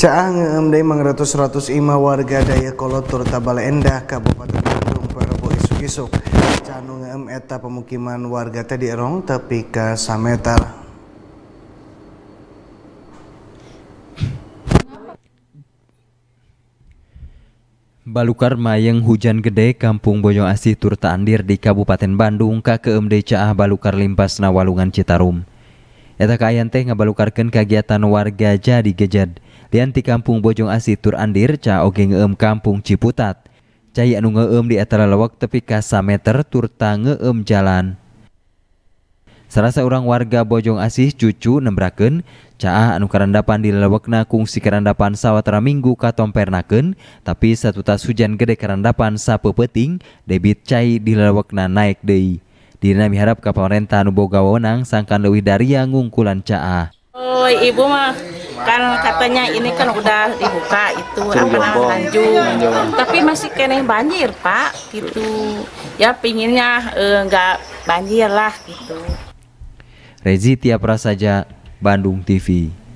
Caah ngeem deui mangratus ratus ima warga daya kolotur Tabala Endah Kabupaten Bandung Perebo isuk-isuk. Canu ngeem eta pemukiman warga tadi erong tepi ke sameter. Balukar Mayeng hujan gede Kampung Boyong Asih Turta Andir di Kabupaten Bandung ka keemde Caah Balukar Limpas Nawalungan Citarum. Eta kaayan teh ngebalukarkan kegiatan warga jadi gejad. Di Kampung Bojong Asih Tur Andir Ca Oge Ngeem Kampung Ciputat. Cai iya anu ngeem di etala lewak tepi kasa meter turta ngeem jalan. Salah seorang warga Bojong Asih cucu nembraken caa ah anu karandapan di lelewekna kungsi karandapan sawatara minggu katompernaken tapi satu tas hujan gede karandapan peting debit cai di lelewekna naik deui. Dina miharap ka pamarentah anu boga wewenang sangkan lebih dari ngungkulan caah. Oh, ibu mah kan katanya ini kan udah dibuka itu apa Tanjung tapi masih kena banjir pak gitu ya pinginnya enggak banjir lah gitu Rezi Tiap Prasaja Bandung TV